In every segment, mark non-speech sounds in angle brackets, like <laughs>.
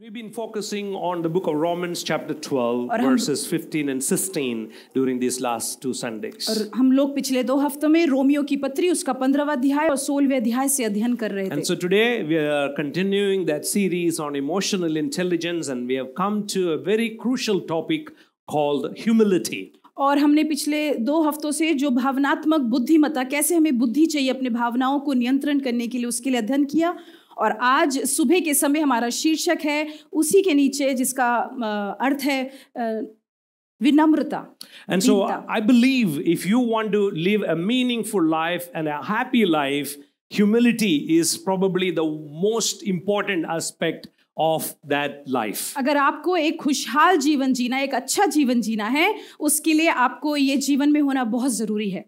We've been focusing on the book of Romans chapter 12 verses 15 and 16 during these last two Sundays. और हम लोग पिछले दो हफ्तों में रोमियो की पत्री उसका 15वां अध्याय और 16वें अध्याय से अध्ययन कर रहे थे. And so today we are continuing that series on emotional intelligence and we have come to a very crucial topic called humility. और हमने पिछले दो हफ्तों से जो भावनात्मक बुद्धिमता कैसे हमें बुद्धि चाहिए अपने भावनाओं को नियंत्रण करने के लिए उसके लिए अध्ययन किया और आज सुबह के समय हमारा शीर्षक है उसी के नीचे जिसका अर्थ है Vinamrita. And so Vinta. I believe if you want to live a meaningful life and a happy life, humility is probably the most important aspect of that life अगर आपको एक खुशहाल जीवन जीना एक अच्छा जीवन जीना है उसके लिए आपको ये जीवन में होना बहुत जरूरी है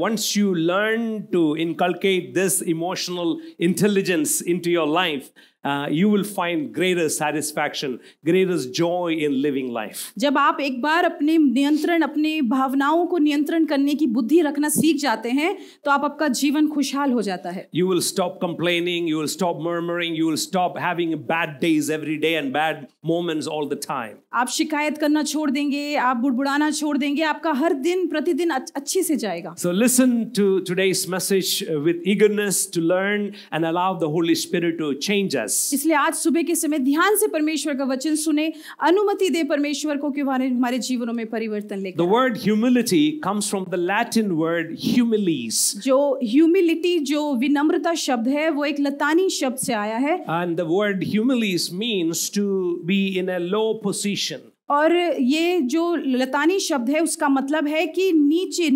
once you learn to inculcate this emotional intelligence into your life Uh, you will find greater satisfaction, greater joy in living life. जब आप एक बार अपने नियंत्रण अपने भावनाओं को नियंत्रण करने की बुद्धि रखना सीख जाते हैं तो आप आपका जीवन खुशहाल हो जाता है You will stop complaining, you will stop murmuring, you will stop having bad days every day and bad moments all the time. आप शिकायत करना छोड़ देंगे आप बुड़बुड़ाना छोड़ देंगे आपका हर दिन प्रतिदिन अच्छे से जाएगा So listen to today's message with eagerness to learn and allow the Holy Spirit to change us. us. इसलिए आज सुबह के समय ध्यान से परमेश्वर का वचन सुने अनुमति दे परमेश्वर को कि हमारे हमारे जीवनों में परिवर्तन लेकर The word humility comes from the Latin word humilis. जो humility जो विनम्रता शब्द है वो एक लतानी शब्द से आया है And the word humilis means to be in a low position. और ये जो लतानी शब्द है उसका मतलब है कि नीचे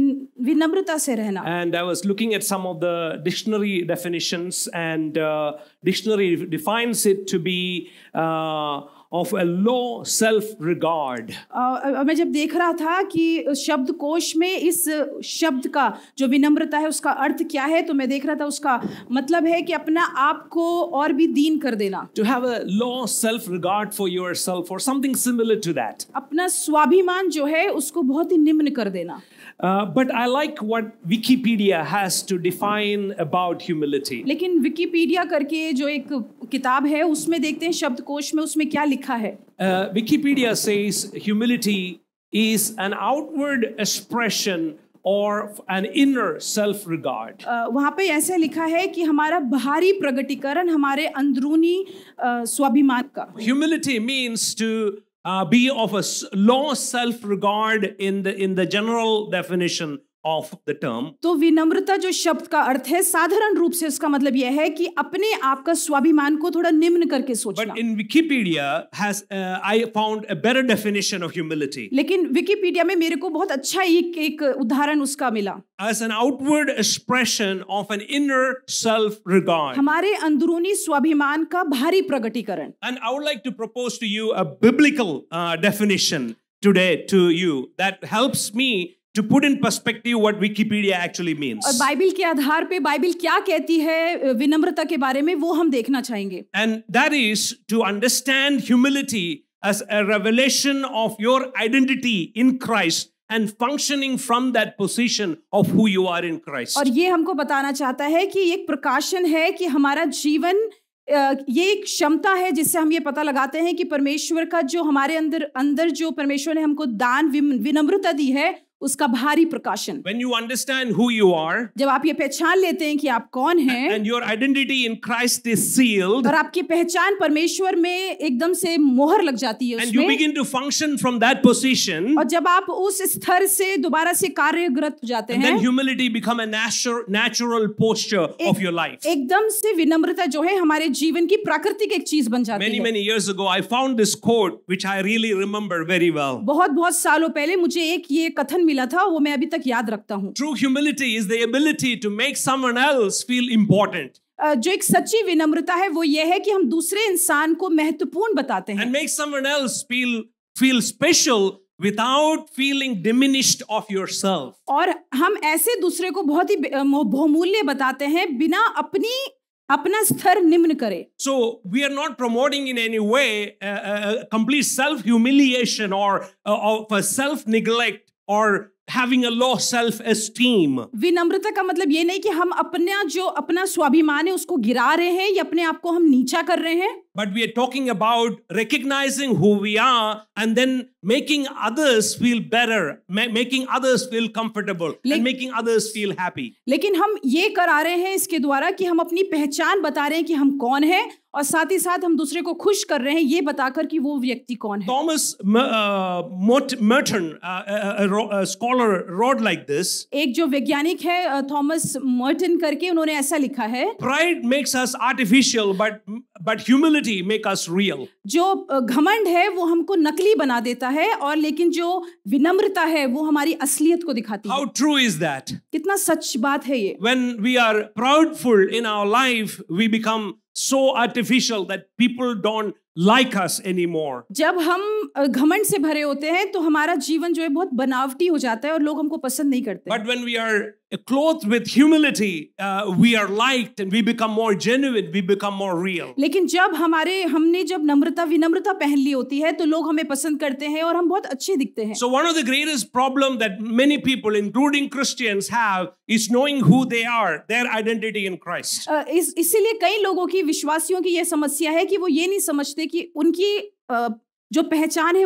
विनम्रता से रहना and I was looking at some of the dictionary definitions and dictionary defines it to be of a low self regard uh, मैं जब देख रहा था कि शब्द कोश में इस शब्द का जो विनम्रता है उसका अर्थ क्या है तो मैं देख रहा था उसका मतलब है कि अपना आप को और भी दीन कर देना to have a low self regard for yourself or something similar to that अपना स्वाभिमान जो है उसको बहुत ही निम्न कर देना Uh, but I like what Wikipedia has to define about humility. लेकिन Wikipedia करके जो एक किताब है उसमें देखते हैं शब्दकोश में उसमें क्या लिखा है uh, Wikipedia says humility is an outward expression or an inner self regard. Uh, वहाँ पे ऐसे लिखा है कि हमारा बाहरी प्रगटीकरण हमारे अंदरूनी स्वाभिमान का. Humility means to uh, be of a low self regard in the in the general definition of the term तो विनम्रता जो शब्द का अर्थ है साधारण रूप से उसका मतलब यह है कि अपने आप का स्वाभिमान को थोड़ा निम्न करके सोचना but in Wikipedia has I found a better definition of humility लेकिन विकिपीडिया में मेरे को बहुत अच्छा एक एक उदाहरण उसका मिला as an outward expression of an inner self regard हमारे अंदरूनी स्वाभिमान का भारी प्रकटीकरण and I would like to propose to you a biblical definition today to you that helps me to put in perspective what Wikipedia actually means. aur bible ke aadhar pe bible kya kehti hai vinamrata ke bare mein wo hum dekhna chahenge And that is to understand humility as a revelation of your identity in Christ and functioning from that position of who you are in Christ. और ये हमको बताना चाहता है कि एक प्रकाशन है कि हमारा जीवन ये एक क्षमता है जिससे हम ये पता लगाते हैं कि परमेश्वर का जो हमारे अंदर अंदर जो परमेश्वर ने हमको दान विनम्रता दी है उसका भारी प्रकाशन When you understand who you are, जब आप ये पहचान लेते हैं कि आप कौन हैं and your identity in Christ is sealed, और आपकी पहचान परमेश्वर में एकदम से मोहर लग जाती है and you begin to function from that position, और जब आप उस स्तर से दोबारा से कार्यरत जाते हैं then humility become a natural, natural posture एक, of your life. एकदम से विनम्रता जो है हमारे जीवन की प्राकृतिक एक चीज बन जाती many, है many years ago I found this quote which I really remember very well. बहुत बहुत सालों पहले मुझे एक ये कथन मिला था वो मैं अभी तक याद रखता हूँ true humility is the ability to make someone else feel important जो एक सच्ची विनम्रता है वो ये है कि हम दूसरे इंसान को महत्वपूर्ण बताते हैं and make someone else feel feel special without feeling diminished of yourself और हम ऐसे दूसरे को बहुत ही बहुमूल्य बताते हैं बिना अपनी अपना स्तर निम्न करे so we are not promoting in any way complete self humiliation और self neglect are having a low self esteem विनम्रता का मतलब ये नहीं कि हम अपना जो अपना स्वाभिमान है उसको गिरा रहे हैं या अपने आप को हम नीचा कर रहे हैं but we are talking about recognizing who we are and then making others feel better ma- making others feel comfortable Le- and making others feel happy लेकिन हम ये करा रहे हैं इसके द्वारा कि हम अपनी पहचान बता रहे हैं कि हम कौन हैं और साथ ही साथ हम दूसरे को खुश कर रहे हैं ये बताकर कि वो व्यक्ति कौन है Thomas Merton scholar scholar rod like this. एक जो वैज्ञानिक है थॉमस मर्टन करके उन्होंने ऐसा लिखा है Pride makes us artificial but but humility make us real. जो घमंड है वो हमको नकली बना देता है और लेकिन जो विनम्रता है वो हमारी असलियत को दिखाती है. How true is that? कितना सच बात है ये? When we are proudful in our life we become so artificial that people don't like us anymore. जब हम घमंड से भरे होते हैं तो हमारा जीवन जो है बहुत बनावटी हो जाता है और लोग हमको पसंद नहीं करते But when we are clothed with humility uh, we are liked and we become more genuine we become more real लेकिन जब हमारे हमने जब नम्रता विनम्रता पहन ली होती है तो लोग so one of the greatest problem that many people including Christians have is knowing who they are their identity in Christ Is uh, इस इसीलिए कई लोगों की विश्वासियों की यह समस्या है कि वो ये नहीं समझते कि उनकी uh, जो पहचान है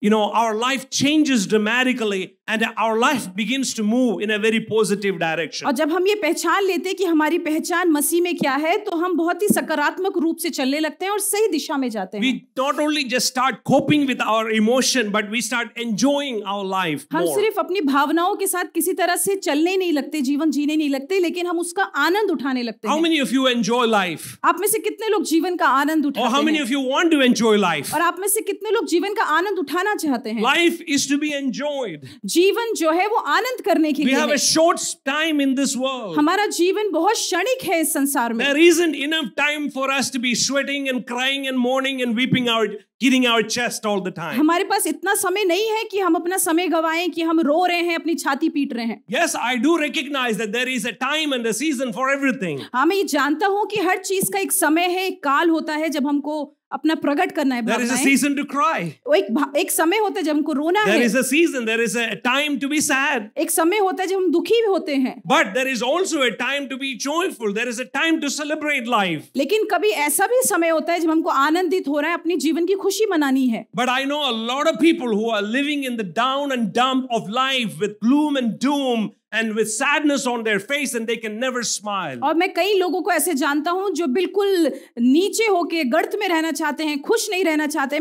you know, our life changes dramatically and our life begins to move in a very positive direction. aur jab hum ye pehchan lete ki hamari pehchan masi mein kya hai to hum bahut hi sakaratmak roop se chalne lagte hain aur sahi disha mein में hain We not only just start coping with our emotion but we start enjoying our life more hum sirf apni bhavnaon ke sath kisi tarah se chalne nahi lagte jeevan jeene nahi lagte lekin hum uska आनंद उठाने लगते हैं. How many of you enjoy life? आप में से कितने लोग जीवन का आनंद उठाते हैं? How many of you want to enjoy life? और आप में से कितने लोग जीवन का आनंद उठाना चाहते हैं? Life is to be enjoyed. जीवन जो है वो आनंद करने के We लिए have a short time in this world. हमारा जीवन बहुत क्षणिक है इस संसार में There isn't enough time for us to be sweating and crying and mourning and weeping out hitting our chest all the time. हमारे पास इतना समय नहीं है कि हम अपना समय गवाएं कि हम रो रहे हैं अपनी छाती पीट रहे हैं Yes, I do recognize that there is a time and a season for everything. हाँ मैं ये जानता हूँ कि हर चीज का एक समय है एक काल होता है जब हमको अपना प्रकट करना है there is a season to cry. एक एक समय होता है जब हमको रोना there है is a season, there is a time to be sad. एक समय होता है जब हम दुखी भी होते हैं But there is also a time to be joyful. There is a time to celebrate life. लेकिन कभी ऐसा भी समय होता है जब हमको आनंदित हो रहा है अपने जीवन की खुशी मनानी है But I know a lot of people who are living in the down and dump of life with gloom and doom and with sadness on their face and they can never smile और मैं कई लोगों को ऐसे जानता हूं जो बिल्कुल नीचे होके गर्त में रहना चाहते हैं खुश नहीं रहना चाहते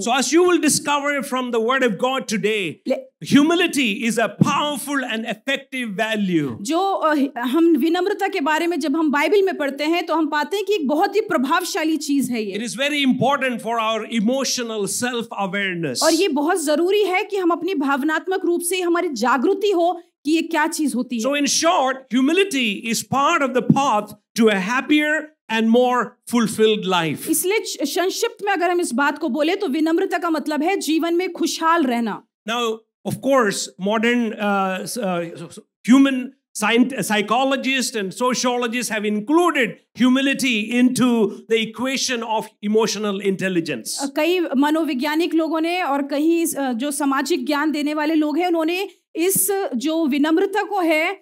so as you will discover from the word of god today Humility is a powerful and effective value. जो हम विनम्रता के बारे में जब हम बाइबल में पढ़ते हैं तो हम पाते हैं कि एक बहुत ही प्रभावशाली चीज है ये. It is very important for our emotional self-awareness. और ये बहुत जरूरी है कि हम अपनी भावनात्मक रूप से हमारी जागृति हो कि ये क्या चीज होती है. So in short, humility is part of the path to a happier and more fulfilled life. इसलिए संक्षिप्त में अगर हम इस बात को बोले तो विनम्रता का मतलब है जीवन में खुशहाल रहना Now, Of course, modern uh, uh, human uh, psychologists and sociologists have included humility into the equation of emotional intelligence. Uh, कई मनोविज्ञानिक लोगों ने और कई जो सामाजिक ज्ञान देने वाले लोग हैं उन्होंने इस जो विनम्रता को है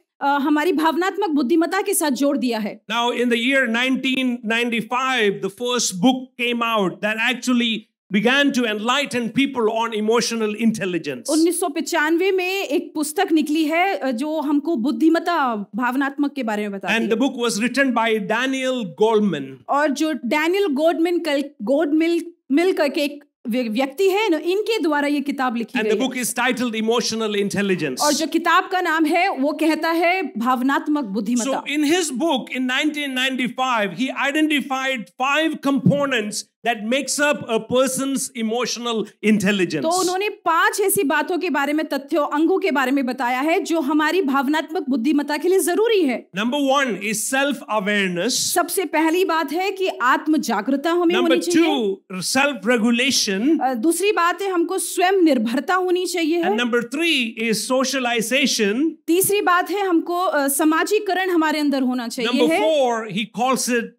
हमारी भावनात्मक बुद्धिमता के साथ जोड़ दिया है. Now in the year 1995 the first book came out that actually began to enlighten people on emotional intelligence. 1995 में एक पुस्तक निकली है जो हमको बुद्धिमता भावनात्मक के बारे में बताती है. And the book was written by Daniel Goldman. और जो Daniel Goldman कल Goldmill मिल करके एक व्यक्ति है ना इनके द्वारा ये किताब लिखी And गई the book is titled Emotional Intelligence. और जो किताब का नाम है वो कहता है भावनात्मक बुद्धिमत्ता. So in his book in 1995 he identified five components that makes up a person's emotional intelligence. तो उन्होंने पांच ऐसी बातों के बारे में तथ्यों अंगों के बारे में बताया है जो हमारी भावनात्मक बुद्धिमता के लिए जरूरी है number one is self awareness सबसे पहली बात है कि आत्म जागरूकता हमें Number होनी चाहिए सेल्फ रेगुलेशन दूसरी बात है हमको स्वयं निर्भरता होनी चाहिए नंबर थ्री इज सोशलाइजेशन तीसरी बात है हमको uh, सामाजिकरण हमारे अंदर होना चाहिए number four he calls it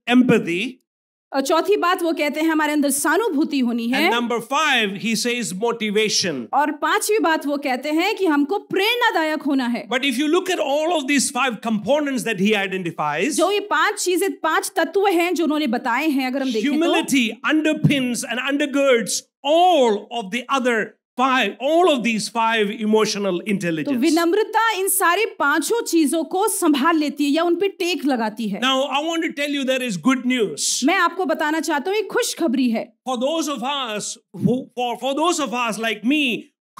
और चौथी बात वो कहते हैं हमारे अंदर सानुभूति होनी है number five he says motivation और पांचवी बात वो कहते हैं कि हमको प्रेरणादायक होना है but if you look at all of this five components that he identifies जो ये पांच चीजें पांच तत्व हैं जो उन्होंने बताए हैं अगर हम देखें humility underpins and undergirds all of the other five all of these five emotional intelligence तो विनम्रता इन सारे पांचों चीजों को संभाल लेती है या उन पे टेक लगाती है now i want to tell you there is good news मैं आपको बताना चाहता हूँ एक खुशखबरी है for those of us who for for those of us like me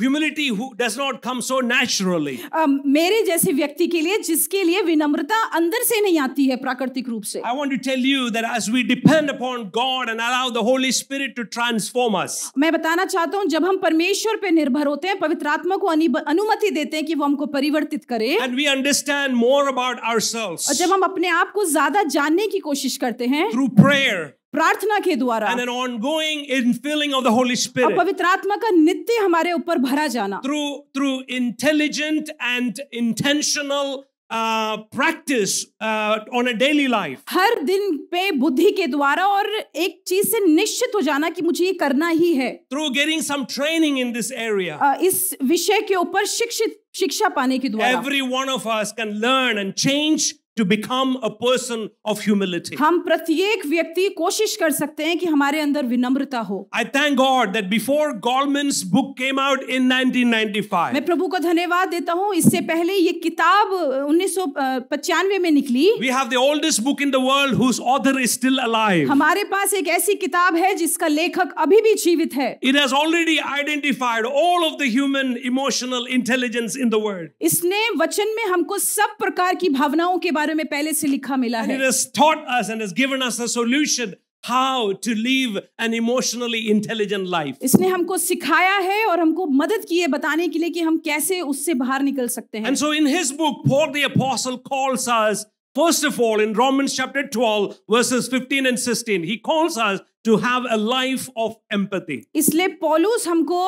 humility who does not come so naturally um, mere jaise vyakti ke liye jiske liye vinamrata andar se nahi aati hai prakritik roop se I want to tell you that as we depend upon God and allow the Holy Spirit to transform us main batana chahta hu jab hum parmeshwar pe nirbhar hote hain पवित्र आत्मा को अनुमति देते हैं कि वो हमको परिवर्तित करे and we understand more about ourselves और जब हम अपने आप को ज्यादा जानने की कोशिश करते हैं through prayer प्रार्थना के द्वारा पवित्र आत्मा का नित्य हमारे ऊपर भरा जाना through through intelligent and intentional practice on a daily life हर दिन पे बुद्धि के द्वारा और एक चीज से निश्चित हो जाना कि मुझे ये करना ही है through getting some training in this area इस विषय के ऊपर शिक्षित शिक्षा पाने के द्वारा every one of us can learn and change to become a person of humility. हम प्रत्येक व्यक्ति कोशिश कर सकते हैं कि हमारे अंदर विनम्रता हो. I thank God that before Goldman's book came out in 1995. मैं प्रभु को धन्यवाद देता हूँ इससे पहले ये किताब 1995 में निकली. We have the oldest book in the world whose author is still alive. हमारे पास एक ऐसी किताब है जिसका लेखक अभी भी जीवित है. It has already identified all of the human emotional intelligence in the world. इसने वचन में हमको सब प्रकार की भावनाओं के बारे बारे में पहले से लिखा मिला and है it has us and has given us a solution how to live an emotionally intelligent life इसने हमको सिखाया है और हमको मदद की है बताने के लिए कि हम कैसे उससे बाहर निकल सकते हैं and so in his book Paul the apostle calls us First of all, in Romans chapter 12, verses 15 and 16, he calls us to have a life of empathy इसलिए पोलूस हमको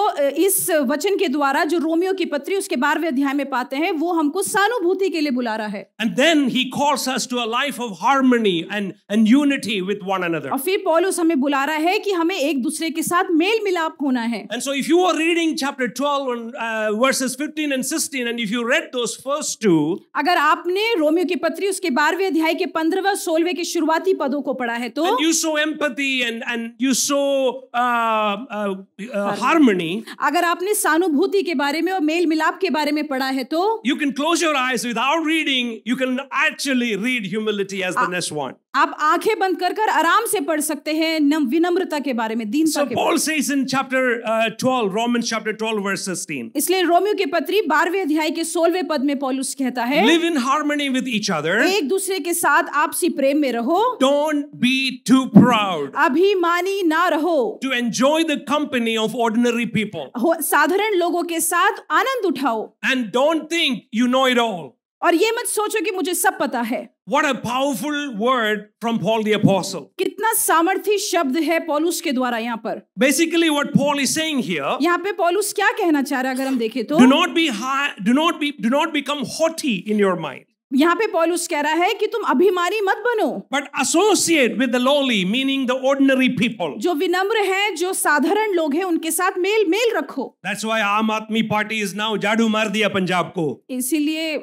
इस वचन के द्वारा जो रोमियो की पत्री उसके बारहवें अध्याय में पाते हैं वो हमको सहानुभूति के लिए बुला रहा है and then he calls us to a life of harmony and and unity with one another और फिर पोलूस हमें बुला रहा है कि हमें एक दूसरे के साथ मेल मिलाप होना है and so if you are reading chapter 12 verses 15 and 16 and if you read those first two अगर आपने रोमियो की पत्री उसके 12वें अध्याय के 15वें और 16वें के शुरुआती पदों को पढ़ा है तो you saw empathy and and you saw uh, uh, uh, harmony अगर आपने सानुभूति के बारे में और मेल मिलाप के बारे में पढ़ा है तो you can close your eyes without reading you can actually read humility as the next one आप आंखें बंद कर कर आराम से पढ़ सकते हैं विनम्रता के बारे में दीनता so के बारे says uh, इसलिए रोमियो के पत्री बारहवें अध्याय के सोलवें पद में पॉलुस कहता है Live in harmony with एक दूसरे के साथ आपसी प्रेम में रहो डोंट बी टू ना रहो to enjoy the company of ordinary people साधारण लोगों के साथ आनंद उठाओ and don't think you know it all और ये मत सोचो की मुझे सब पता है What a powerful word from Paul the apostle. कितना सामर्थी शब्द है पॉलुस के द्वारा यहाँ पर Basically what Paul is saying here. यहाँ पे पॉलुस क्या कहना चाह रहा है अगर हम देखें तो Do not be high, do not be do not become haughty in your mind. यहाँ पे पॉलुस कह रहा है कि तुम अभिमानी मत बनो but associate with lowly meaning the ordinary people जो विनम्र हैं, जो साधारण लोग हैं उनके साथ मेल मेल रखो that's why Aam Aadmi party is now झाड़ू मार दिया पंजाब को इसीलिए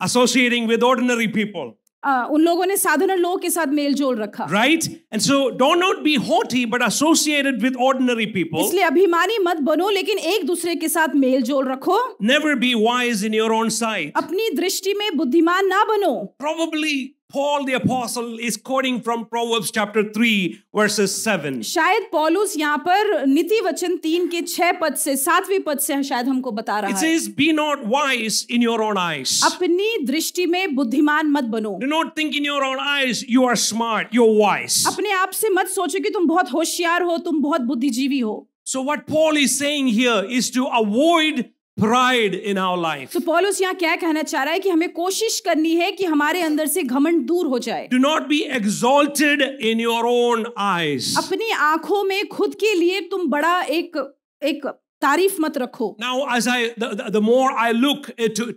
associating with ordinary people. Uh, उन लोगों ने साधारण लोगों के साथ मेल जोल रखा right and so don't not be haughty but associated with ordinary people इसलिए अभिमानी मत बनो लेकिन एक दूसरे के साथ मेल जोल रखो never be wise in your own sight अपनी दृष्टि में बुद्धिमान ना बनो probably Paul the apostle is quoting from Proverbs chapter 3 verses 7. शायद पौलुस यहाँ पर नीति वचन 3 के 6 पद से 7वें पद से शायद हमको बता रहा It है. It says be not wise in your own eyes. अपनी दृष्टि में बुद्धिमान मत बनो. Do not think in your own eyes you are smart, you are wise. अपने आप से मत सोचो कि तुम बहुत होशियार हो, तुम बहुत बुद्धिजीवी हो. So what Paul is saying here is to avoid pride in our life तो पॉलुस यहाँ क्या कहना चाह रहा है कि हमें कोशिश करनी है कि हमारे अंदर से घमंड दूर हो जाए do not be exalted in your own eyes अपनी आंखों में खुद के लिए तुम बड़ा एक एक तारीफ मत रखो now as I the more I look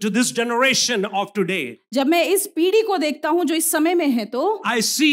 to this generation of today जब मैं इस पीढ़ी को देखता हूं जो इस समय में है तो I see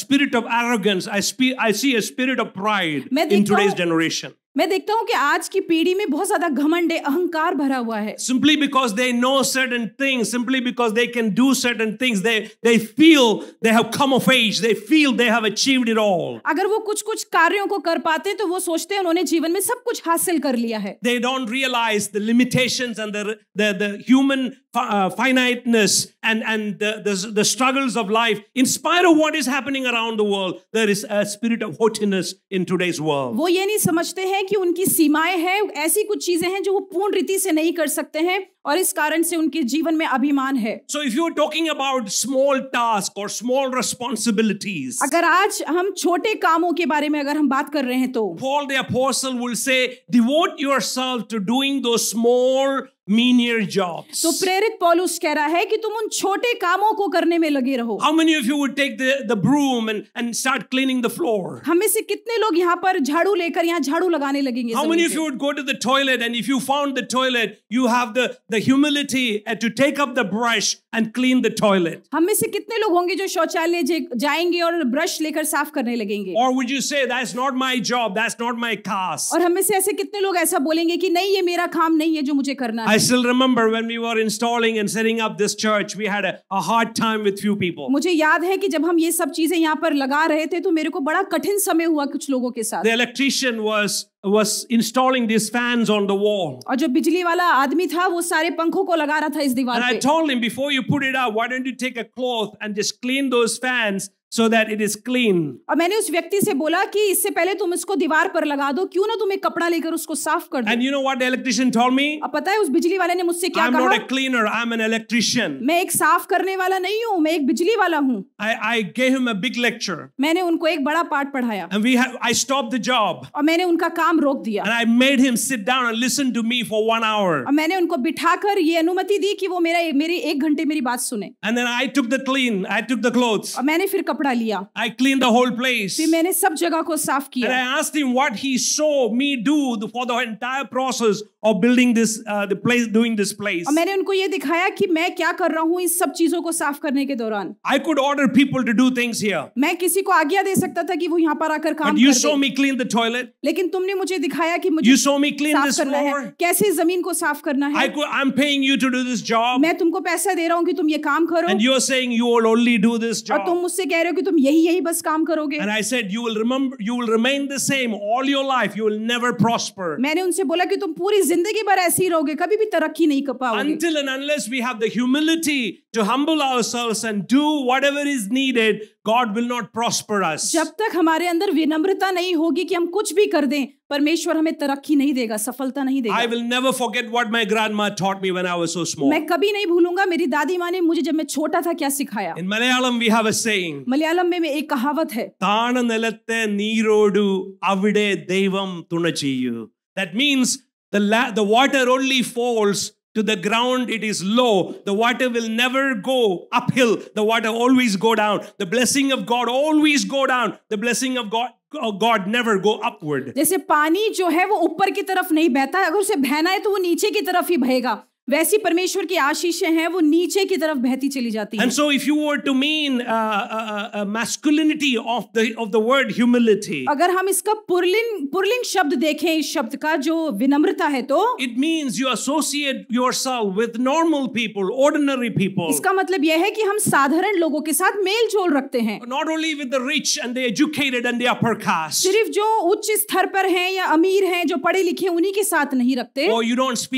spirit of arrogance I I see spirit of pride in today's generation मैं देखता हूं कि आज की पीढ़ी में बहुत ज्यादा घमंड है अहंकार भरा हुआ है simply because they know certain things simply because they can do certain things they they feel they have come of age they feel they have achieved it all अगर वो कुछ कुछ कार्यों को कर पाते हैं तो वो सोचते हैं उन्होंने जीवन में सब कुछ हासिल कर लिया है they don't realize the limitations and the the human uh, finiteness and, and the, the, the, struggles of life, in spite of what is happening around the world, there is a spirit of haughtiness in today's world. वो ये नहीं समझते हैं कि उनकी सीमाएं हैं ऐसी कुछ चीजें हैं जो वो पूर्ण रीति से नहीं कर सकते हैं और इस कारण से उनके जीवन में अभिमान है so if you are talking about small task और स्मॉल रिस्पॉन्सिबिलिटीज अगर आज हम छोटे कामों के बारे में अगर हम बात कर रहे हैं तो Paul the apostle will say devote yourself to doing those small menial jobs. तो प्रेरित पौलुस कह रहा है कि तुम उन छोटे कामों को करने में लगे रहो. How many of you would take the the broom and and start cleaning the floor? हम में से कितने लोग यहाँ पर झाड़ू लेकर यहाँ झाड़ू लगाने लगेंगे? How many of you would go to the toilet and if you found the toilet, you have the the humility to take up the brush and clean the toilet? हम में से कितने लोग होंगे जो शौचालय जाएंगे और ब्रश लेकर साफ करने लगेंगे? Or would you say that's not my job, that's not my task? और हम में से ऐसे कितने लोग ऐसा बोलेंगे कि नहीं ये मेरा काम नहीं है जो मुझे करना है? I still remember when we were installing and setting up this church, we had a, a hard time with few people. मुझे याद है कि जब हम ये सब चीजें यहाँ पर लगा रहे थे तो मेरे को बड़ा कठिन समय हुआ कुछ लोगों के साथ. The electrician was was installing these fans on the wall. और जो बिजली वाला आदमी था वो सारे पंखों को लगा रहा था इस दीवार पे. And I told him before you put it up, why don't you take a cloth and just clean those fans so that it is clean. और मैंने उस व्यक्ति से बोला कि इससे पहले तुम इसको दीवार पर लगा दो क्यों ना तुम एक कपड़ा लेकर उसको साफ कर दो And you know what the electrician told me? अब पता है उस बिजली वाले ने मुझसे क्या I'm कहा? I'm not a cleaner, I'm an electrician. मैं एक साफ करने वाला नहीं हूँ मैं एक बिजली वाला हूँ I, I gave him a big lecture. मैंने उनको एक बड़ा पाठ पढ़ाया And we have, I stopped the job. और मैंने उनका काम रोक दिया And I made him sit down and listen to me for one hour. और मैंने उनको बिठाकर ये अनुमति दी कि वो मेरा मेरी एक घंटे मेरी बात सुने And then I took the clean, I took the clothes. और मैंने फिर कपड़ा कपड़ा लिया I clean the whole place मैंने सब जगह को साफ किया uh, मैंने उनको ये दिखाया कि मैं क्या कर रहा हूँ इस सब चीजों को साफ करने के दौरान I could order people to do things here मैं किसी को आज्ञा दे सकता था कि वो यहाँ पर आकर काम you saw me clean the toilet लेकिन तुमने मुझे दिखाया कि मुझे you show me clean साफ this कैसे जमीन को साफ करना है I could, I'm paying you to do this job. मैं तुमको पैसा दे रहा हूँ कि तुम ये काम करो And you are saying you will only do this job. और तुम मुझसे कह रहे हो कि तुम यही यही बस काम करोगे And I said you will remember you will remain the same all your life you will never prosper मैंने उनसे बोला कि तुम पूरी जिंदगी भर ऐसे ही रहोगे कभी भी तरक्की नहीं कर पाओगे Until and unless we have the humility to humble ourselves and do whatever is needed God will not prosper us जब तक हमारे अंदर विनम्रता नहीं होगी कि हम कुछ भी कर दें परमेश्वर हमें तरक्की नहीं देगा सफलता नहीं देगा I will never forget what my grandma taught me when I was so small मैं कभी नहीं भूलूंगा मेरी दादी माँ ने मुझे जब मैं छोटा था क्या सिखाया in Malayalam we have a saying Malayalam में, में एक कहावत है താണ नलते നീരോടു अवडे देवम തുണ ചെയ്യൂ that means the, la- the water only falls to the ground it is low the water will never go uphill the water always go down the blessing of god always go down the blessing of god God never go upward. जैसे पानी जो है वो ऊपर की तरफ नहीं बहता अगर उसे बहना है तो वो नीचे की तरफ ही बहेगा वैसी परमेश्वर की आशीष हैं वो नीचे की तरफ बहती चली जाती हैं and so if you were अगर हम इसका पुरलिंग पुरलिंग शब्द देखें इस शब्द का जो विनम्रता है तो it mean you associate yourself with normal people ordinary people इसका मतलब यह है कि हम साधारण लोगों के साथ मेल जोल रखते हैं not only with rich and educated and upper caste सिर्फ जो उच्च स्तर पर है या अमीर है जो पढ़े लिखे उन्हीं के साथ नहीं रखते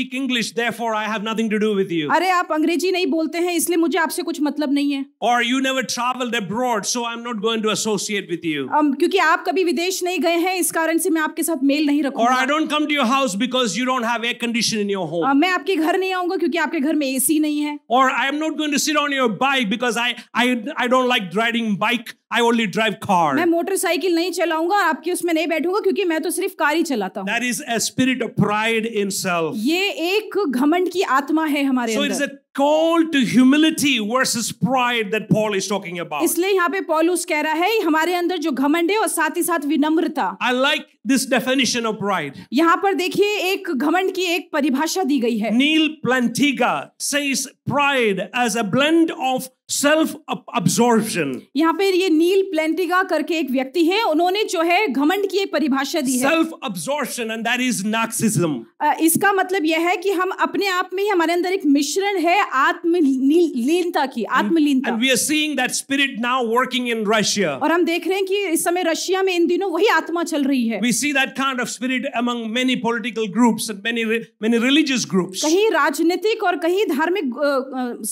English oh, I have nothing to do with you. अरे आप अंग्रेजी नहीं बोलते हैं इसलिए मुझे आपसे कुछ मतलब नहीं है. Or you never traveled abroad, so I'm not going to associate with you. Um, क्योंकि आप कभी विदेश नहीं गए हैं इस कारण से मैं आपके साथ मेल नहीं रखूंगा. Or I don't come to your house because you don't have air condition in your home. Uh, मैं आपके घर नहीं आऊंगा क्योंकि आपके घर में एसी नहीं है. Or I am not going to sit on your bike because I I I don't like riding bike. I only drive car मैं मोटरसाइकिल नहीं चलाऊंगा आपके उसमें नहीं बैठूंगा क्योंकि मैं तो सिर्फ कार ही चलाता हूँ that is a spirit of pride in self ये एक घमंड की आत्मा है हमारे so अंदर call to humility versus pride that Paul is talking about. इसलिए यहाँ पे पॉलुस कह रहा है हमारे अंदर जो घमंड है और साथ ही साथ विनम्रता I like this definition of pride. यहाँ पर देखिए एक घमंड की एक परिभाषा दी गई है Neil Plantiga says pride as a blend of self absorption यहाँ पे ये नील प्लेंटिगा करके एक व्यक्ति हैं उन्होंने जो है घमंड की एक परिभाषा दी है self absorption and that is narcissism इसका मतलब यह है कि हम अपने आप में ही हमारे अंदर एक मिश्रण है आत्मलीनता की आत्मलीनता and we are seeing that spirit now working in Russia और हम देख रहे हैं कि इस समय रशिया में इन दिनों वही आत्मा चल रही है we see that kind of spirit among many political groups and many many religious groups कहीं राजनीतिक और कहीं धार्मिक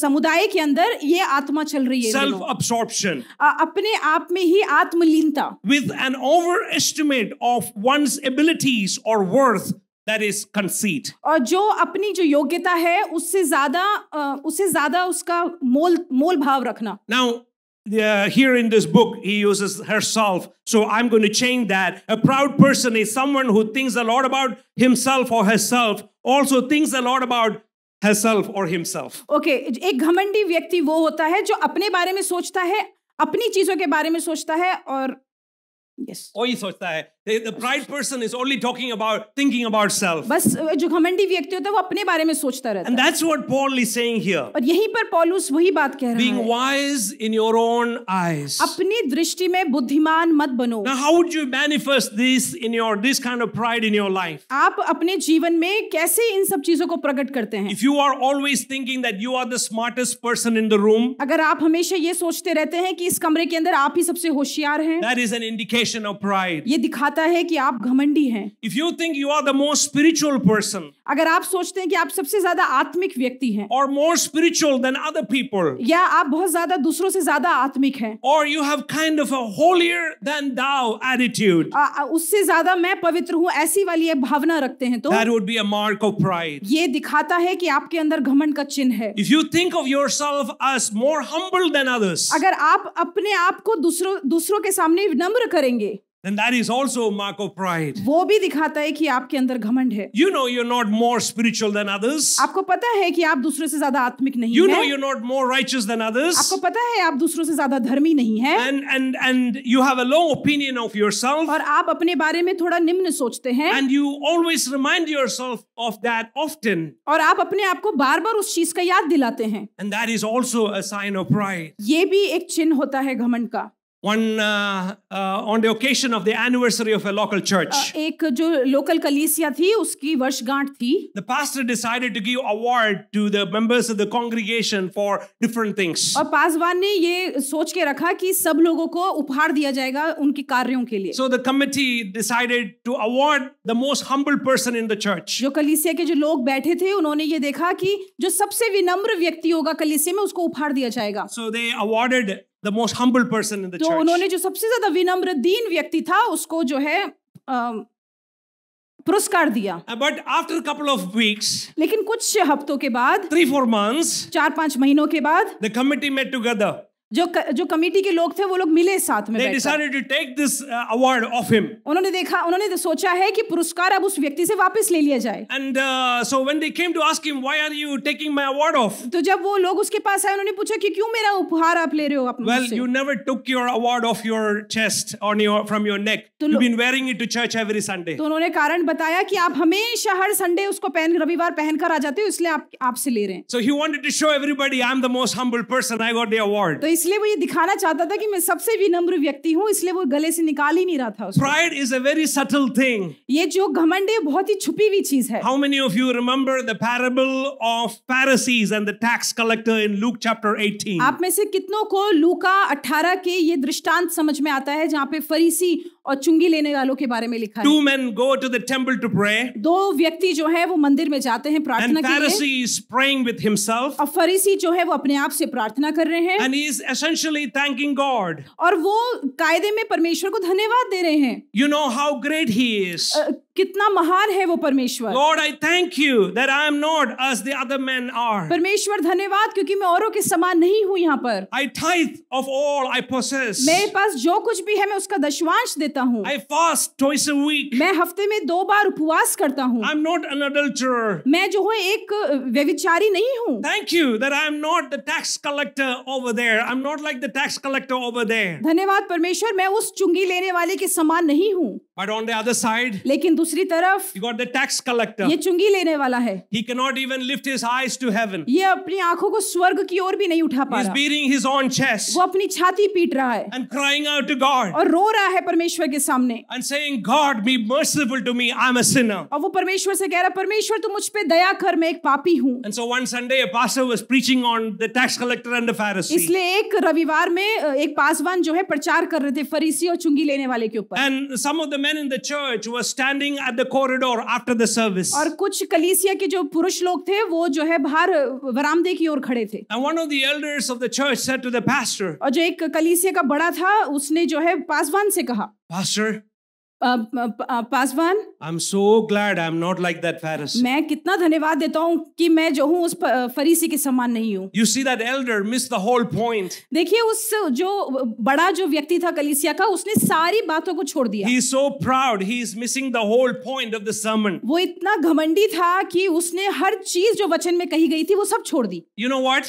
समुदाय के अंदर ये आत्मा चल रही है सेल्फ अब्सॉर्प्शन अपने आप में ही आत्मलीनता with an overestimate of one's abilities और वर्थ That is conceit. और जो अपनी जो योग्यता है उससे ज्यादा उससे ज्यादा उसका मोल मोल भाव रखना Now, Uh, here in this book, he uses herself. So I'm going to change that. A proud person is someone who thinks a lot about himself or herself, also thinks a lot about herself or himself. Okay, एक घमंडी व्यक्ति वो होता है जो अपने बारे में सोचता है अपनी चीजों के बारे में सोचता है और यस yes. वही सोचता है The pride person is only talking about thinking about self. बस जो घमंडी व्यक्ति होता है वो अपने बारे में सोचता रहता है. And that's what Paul is saying here. और यहीं पर पॉलूस वही बात कह रहा है. Being wise in your own eyes. अपनी दृष्टि में बुद्धिमान मत बनो. Now how would you manifest this in your this kind of pride in your life? आप अपने जीवन में कैसे इन सब चीजों को प्रकट करते हैं? If you are always thinking that you are the smartest person in the room. अगर आप हमेशा ये सोचते रहते हैं कि इस कमरे के अंदर आप ही सबसे होशियार हैं. That is an indication of pride. ये दिखाता बताता है कि आप घमंडी हैं if you think you are the most spiritual person अगर आप सोचते हैं कि आप सबसे ज्यादा आत्मिक व्यक्ति हैं और more spiritual than other people या आप बहुत ज्यादा दूसरों से ज्यादा आत्मिक हैं और you have kind of a holier than thou attitude उससे ज्यादा मैं पवित्र हूँ ऐसी वाली भावना रखते हैं तो that would be a mark of pride ये दिखाता है कि आपके अंदर घमंड का चिन्ह है if you think of yourself as more humble than others अगर आप अपने आप को दूसरों दूसरों के सामने नम्र करेंगे then that is also a mark of pride. वो भी दिखाता है कि आपके अंदर घमंड है. You know you're not more spiritual than others. आपको पता है कि आप दूसरों से ज्यादा आत्मिक नहीं हैं. You know you're not more righteous than others. आपको पता है आप दूसरों से ज्यादा धर्मी नहीं हैं. And and and you have a low opinion of yourself. और आप अपने बारे में थोड़ा निम्न सोचते हैं. And you always remind yourself of that often. और आप अपने आप को बार-बार उस चीज का याद दिलाते हैं. And that is also a sign of pride. ये भी एक चिन्ह होता है घमंड का. one uh, uh, on the occasion of the anniversary of a local church ek jo local कलीसिया थी उसकी वर्षगांठ थी the pastor decided to give award to the members of the congregation for different things और पासवान ने ये सोच के रखा कि सब लोगों को उपहार दिया जाएगा उनके कार्यों के लिए so the committee decided to award the most humble person in the church जो कलीसिया के जो लोग बैठे थे उन्होंने ये देखा कि जो सबसे विनम्र व्यक्ति होगा कलीसिया में उसको उपहार दिया जाएगा so they awarded the most humble person in the तो church. उन्होंने जो सबसे ज्यादा विनम्र दीन व्यक्ति था उसको जो है पुरस्कार दिया but after couple of weeks लेकिन कुछ हफ्तों के बाद थ्री फोर मंथ्स चार पांच महीनों के बाद द कमिटी मेट टुगेदर जो जो कमेटी के लोग थे वो लोग मिले साथ में They uh, उन्होंने देखा उन्होंने तो सोचा है कि पुरस्कार अब उस व्यक्ति से वापस ले लिया जाए and so when they came to ask him why are you taking my award off तो जब वो लोग उसके पास आए उन्होंने पूछा कि क्यों मेरा उपहार आप ले रहे हो अपने वेल तो यू तो उन्होंने कारण बताया कि आप हमेशा हर संडे उसको पहन रविवार पहनकर आ जाते हो इसलिए आपसे ले रहे हैं इसलिए वो ये दिखाना चाहता था कि मैं सबसे विनम्र व्यक्ति हूँ इसलिए वो गले से निकाल ही नहीं रहा था pride is a very subtle thing ये जो घमंड है बहुत ही छुपी हुई चीज है how many of you remember the parable of Pharisees and the tax collector in Luke chapter 18 आप में से कितनों को लूका 18 के ये दृष्टांत समझ में आता है जहाँ पे फरीसी और चुंगी लेने वालों के बारे में लिखा two man go to the temple to pray दो व्यक्ति जो है वो मंदिर में जाते हैं प्रार्थना फरीसी जो है वो अपने आप से प्रार्थना कर रहे हैं and is essentially thanking God और वो कायदे में परमेश्वर को धन्यवाद दे रहे हैं you know how great he is कितना महान है वो परमेश्वर lord I thank you that I am not as the other men are परमेश्वर धन्यवाद क्योंकि मैं औरों के समान नहीं हूँ यहाँ पर I tithe of all I possess मेरे पास जो कुछ भी है मैं उसका दशवांश देता हूं I fast twice a week मैं हफ्ते में दो बार उपवास करता हूँ I am not an adulterer मैं जो है एक व्यभिचारी नहीं हूँ thank you that I am not the tax collector over there I am not like the tax collector over there धन्यवाद परमेश्वर मैं उस चुंगी लेने वाले के समान नहीं हूँ but on the other side लेकिन दूसरी तरफ टैक्स कलेक्टर ये चुंगी लेने वाला है he can not even lift his eyes to heaven ये अपनी आंखों को स्वर्ग की ओर भी नहीं उठा पा बीरिंग हिज ऑन चेस्ट वो अपनी छाती पीट रहा है and crying out to God और रो रहा है परमेश्वर के सामने and saying God be merciful to me I am a और वो परमेश्वर से कह रहा परमेश्वर तू मुझ पे दया कर मैं एक पापी हूं and so one Sunday a preaching on the tax collector and the इसलिए एक रविवार में एक पासवान जो है प्रचार कर रहे थे फरीसी और चुंगी लेने वाले के ऊपर and some in the church were standing standing at the corridor after the service. और कुछ कलीसिया के जो पुरुष लोग थे वो जो है बाहर बरामदे की ओर खड़े थे. And one of the elders of the church said to the pastor. और जो एक कलीसिया का बड़ा था उसने जो है पासवान से कहा. Pastor. पासवान I am so glad I am not like that Pharisee मैं कितना धन्यवाद देता हूं कि मैं जो हूं उस फरीसी के समान नहीं हूं you see that elder miss the whole point देखिए उस जो बड़ा जो व्यक्ति था कलीसिया का उसने सारी बातों को छोड़ दिया he is so proud he is missing the whole point of the sermon वो इतना घमंडी था कि उसने हर चीज जो वचन में कही गई थी वो सब छोड़ दी यू नो व्हाट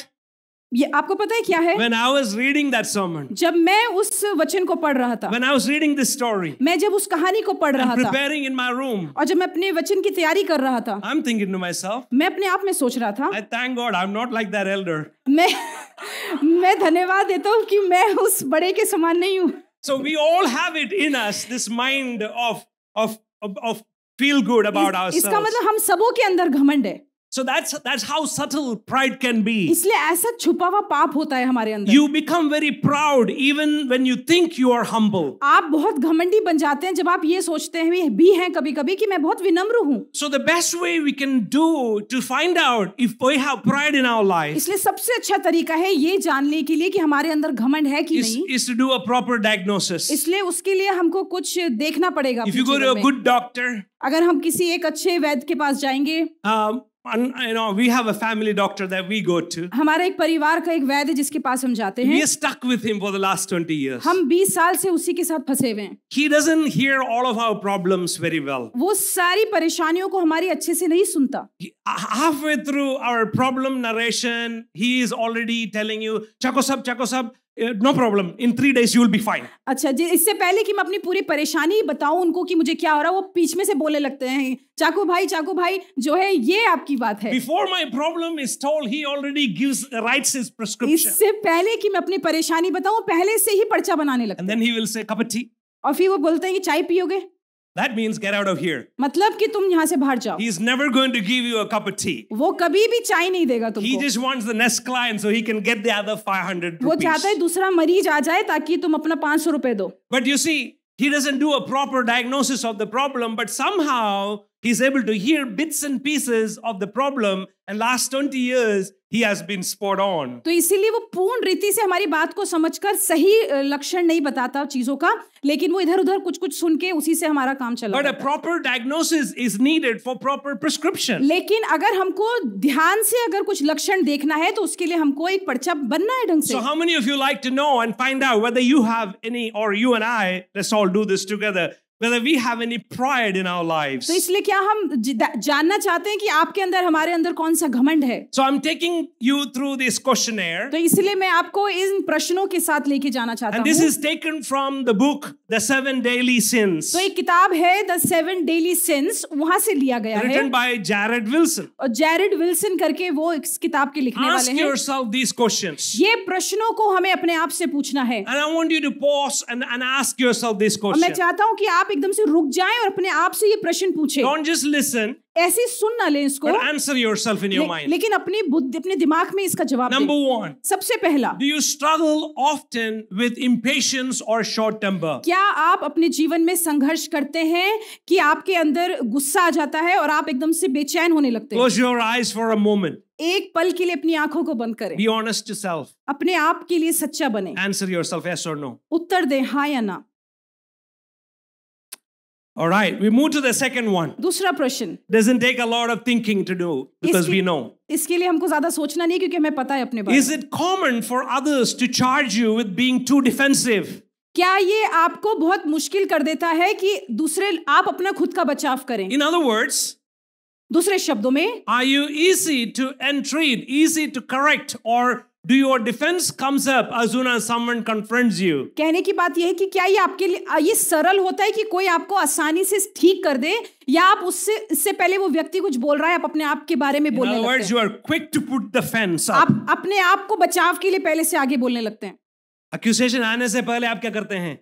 ये आपको पता है क्या है When I was reading that sermon, जब मैं उस वचन को पढ़ रहा था When I was reading this story, मैं जब उस कहानी को पढ़ रहा था preparing in my room, और जब मैं अपने वचन की तैयारी कर रहा था I'm thinking to myself, मैं अपने आप में सोच रहा था I thank God, I'm not like that elder. मैं मैं धन्यवाद देता हूँ कि मैं उस बड़े के समान नहीं हूँ So we all have it in us this mind of of of, of feel good about ourselves. इसका मतलब हम सबों के अंदर घमंड है So that's that's how subtle pride can be. इसलिए ऐसा छुपा हुआ पाप होता है हमारे अंदर. You become very proud even when you think you are humble. आप बहुत घमंडी बन जाते हैं जब आप ये सोचते हैं भी हैं कभी-कभी कि मैं बहुत विनम्र हूँ. So the best way we can do to find out if we have pride in our life. इसलिए सबसे अच्छा तरीका है ये जानने के लिए कि हमारे अंदर घमंड है कि is, नहीं. Is to do a proper diagnosis. इसलिए उसके लिए हमको कुछ देखना पड़ेगा. If you go to a good doctor. अगर हम किसी एक अच्छे वैद्य के पास जाएंगे. Um, you know we have a family doctor that we go to हमारा एक परिवार का एक वैद्य जिसके पास हम जाते हैं we are stuck with him for the last 20 years हम 20 साल से उसी के साथ फंसे हुए हैं he doesn't hear all of our problems very well वो सारी परेशानियों को हमारी अच्छे से नहीं सुनता uh, halfway through our problem narration he is already telling you chako sab no problem in three days you will be fine अच्छा जी इससे पहले कि मैं अपनी पूरी परेशानी बताऊं उनको कि मुझे क्या हो रहा है वो पीछे में से बोलने लगते हैं चाकू भाई चाकू भाई जो है ये आपकी बात है before my problem is told he already gives writes his prescription इससे पहले कि मैं अपनी परेशानी बताऊं पहले से ही पर्चा बनाने लगता है then he will say cup of tea और फिर वो बोलते हैं कि चाय पियोगे That means get out of here. मतलब कि तुम यहाँ से बाहर जाओ. He's never going to give you a cup of tea. वो कभी भी चाय नहीं देगा तुमको. He just wants the next client so he can get the other 500 rupees. वो चाहता है दूसरा मरीज आ जाए ताकि तुम अपना 500 रुपए दो. But you see, he doesn't do a proper diagnosis of the problem, but somehow He's able to hear bits and pieces of the problem and last 20 years he has been spot on. तो इसीलिए वो पूर्ण रीति से हमारी बात को समझकर सही लक्षण नहीं बताता चीजों का लेकिन वो इधर-उधर कुछ-कुछ सुन के उसी से हमारा काम चला But a proper diagnosis is needed for proper prescription. लेकिन अगर हमको ध्यान से अगर कुछ लक्षण देखना है तो उसके लिए हमको एक पर्चा बनना है ढंग से So how many of you like to know and find out whether you have any or you and I let's all do this together whether we have any pride in our lives. तो इसलिए क्या हम जानना चाहते हैं कि आपके अंदर हमारे अंदर कौन सा घमंड है? So I'm taking you through this questionnaire. तो इसलिए मैं आपको इन प्रश्नों के साथ लेके जाना चाहता हूँ. And this is taken from the book The Seven Daily Sins. तो एक किताब है The Seven Daily Sins वहाँ से लिया गया Written है. Written by Jared Wilson. और Jared Wilson करके वो इस किताब के लिखने Ask वाले हैं. Ask yourself these questions. ये प्रश्नों को हमें अपने आप से पूछना है. And I want you to pause and and ask yourself this question. मैं चाहता हूँ कि आप आप एकदम से रुक जाएं और अपने आप से ये प्रश्न पूछे डोंट जस्ट लिसन ऐसे सुन ना लें इसको answer yourself in your mind लेकिन अपनी बुद्धि अपने दिमाग में इसका जवाब नंबर वन सबसे पहला do you struggle often with impatience और शॉर्ट टेम्पर क्या आप अपने जीवन में संघर्ष करते हैं कि आपके अंदर गुस्सा आ जाता है और आप एकदम से बेचैन होने लगते हैं close your eyes for a moment एक पल के लिए अपनी आंखों को बंद करें बी ऑनेस्ट टू सेल्फ अपने आप के लिए सच्चा बने आंसर योर सेल्फ यस और नो उत्तर दे हाँ या ना All right, we move to the second one. दूसरा प्रश्न Doesn't take a lot of thinking to do because we know. इसके लिए हमको ज्यादा सोचना नहीं क्योंकि हमें पता है अपने बारे में. Is it common for others to charge you with being too defensive? क्या ये आपको बहुत मुश्किल कर देता है कि दूसरे आप अपना खुद का बचाव करें In other words, दूसरे शब्दों में Are you easy to entreat, easy to correct or Do your defense comes up as soon as someone confronts you? कहने की बात यह है कि क्या ये आपके लिए ये सरल होता है कि कोई आपको आसानी से ठीक कर दे या आप उससे इससे पहले वो व्यक्ति कुछ बोल रहा है आप अपने आप के बारे में बोलने लगते हैं। words, you are quick to put the fence up. आप अपने आप को बचाव के लिए पहले से आगे बोलने लगते हैं Accusation आने से पहले आप क्या करते हैं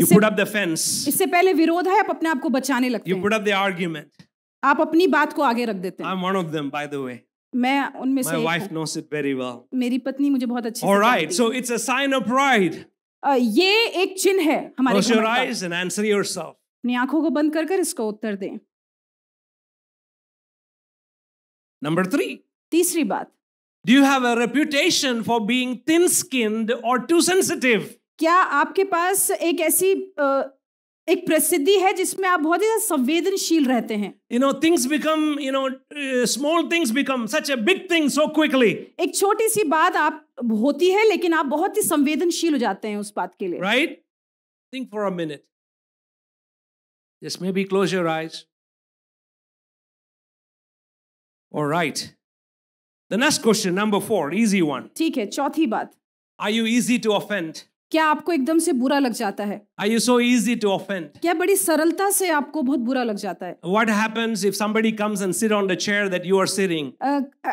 you put up the fence. इससे पहले विरोध है आप अपने आप को बचाने लगते हैं। you put up the argument. आप अपनी बात को आगे रख देते हैं I'm one of them, by the way. मैं उनमें से wife knows it very well मेरी पत्नी मुझे बहुत अच्छी alright so it's a sign of pride ये एक चिन्ह है हमारे Close your eyes and answer yourself. अपनी आंखों को बंद कर कर इसको उत्तर दें नंबर 3 तीसरी बात do you have a reputation for being thin skinned और टू सेंसिटिव क्या आपके पास एक ऐसी uh, एक प्रसिद्धि है जिसमें आप बहुत ही संवेदनशील रहते हैं you know things become you know small things become such a big thing so quickly एक छोटी सी बात आप होती है लेकिन आप बहुत ही संवेदनशील हो जाते हैं उस बात के लिए right think for a minute this may be close your eyes और write the next question number four easy one ठीक है चौथी बात are you easy to offend क्या आपको एकदम से बुरा लग जाता है I you so easy to offend क्या बड़ी सरलता से आपको बहुत बुरा लग जाता है व्हाट हैपेंस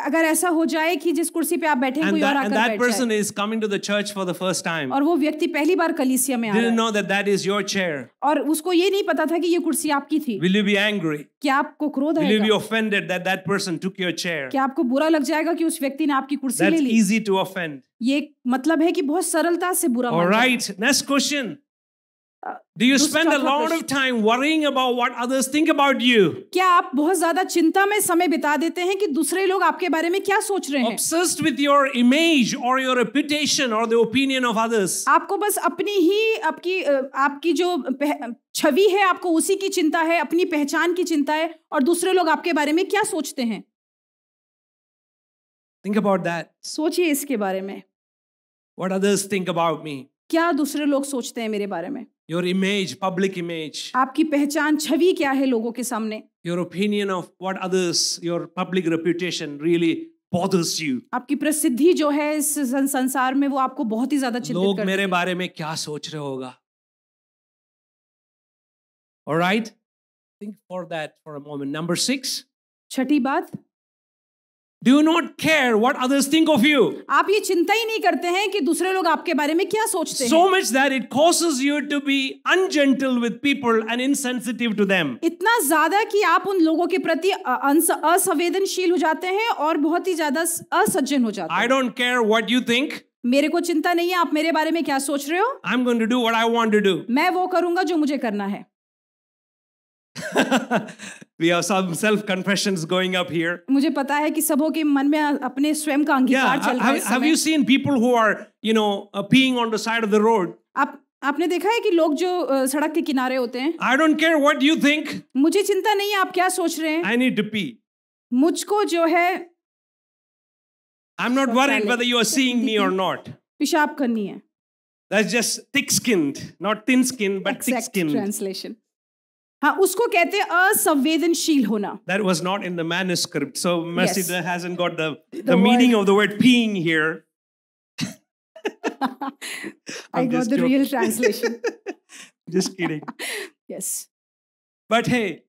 अगर ऐसा हो जाए कि जिस कुर्सी पे आप बैठे हैं और person is coming to the for the first time वो व्यक्ति पहली बार कलीसिया में आ रहा है know that that is your chair और उसको ये नहीं पता था कि ये कुर्सी आपकी थी विल यू बी एंग्री क्या आपको क्रोध आएगा will you be offended that that person took your क्या आपको बुरा लग जाएगा कि उस व्यक्ति ने आपकी कुर्सी ले ली दैट्स इजी टू ये मतलब है कि बहुत सरलता से बुरा All right, next question. Do you spend a lot of time worrying about what others think about you? क्या आप बहुत ज्यादा चिंता में समय बिता देते हैं कि दूसरे लोग आपके बारे में क्या सोच रहे हैं? Obsessed with your image or your reputation or the opinion of others. आपको बस अपनी ही आपकी आपकी जो छवि है आपको उसी की चिंता है अपनी पहचान की चिंता है और दूसरे लोग आपके बारे में क्या सोचते हैं Think about that. सोचिए इसके बारे में What others think about me. क्या दूसरे लोग सोचते हैं मेरे बारे में Your image, public image. आपकी पहचान छवि क्या है लोगों के सामने Your opinion of what others, your public reputation really bothers you. आपकी प्रसिद्धि जो है इस सं- संसार में वो आपको बहुत ही ज्यादा चिंतित लोग करती मेरे है। बारे में क्या सोच रहे होगा All right? Think for that for a moment. Number six, छठी बात Do you not care what others think of you? आप ये चिंता ही नहीं करते हैं कि दूसरे लोग आपके बारे में क्या सोचते हैं So much that it causes you to be ungentle with people and insensitive to them. इतना ज्यादा कि आप उन लोगों के प्रति असंवेदनशील हो जाते हैं और बहुत ही ज्यादा असज्जन हो जाते हैं I don't care what you think. मेरे को चिंता नहीं है आप मेरे बारे में क्या सोच रहे हो I am going to do what I want to do मैं वो करूंगा जो मुझे करना है We have some self confessions going up here. मुझे पता है कि सबों के मन में अपने स्वयं का अंगीकार yeah, चल रहा है have you seen people who are you know uh, peeing on the side of the road आप आपने देखा है कि लोग जो uh, सड़क के किनारे होते हैं I don't care what you think मुझे चिंता नहीं है आप क्या सोच रहे हैं आई नीड टू पी मुझको जो है I am not worried whether you are seeing me or not पेशाब करनी है That's just thick skinned, not thin skinned, but Exact thick skinned. Translation. That was not in the manuscript, so Masida hasn't got the the, meaning of the word peeing here. <laughs> I got the real translation. <laughs> just kidding. <laughs> yes. But hey,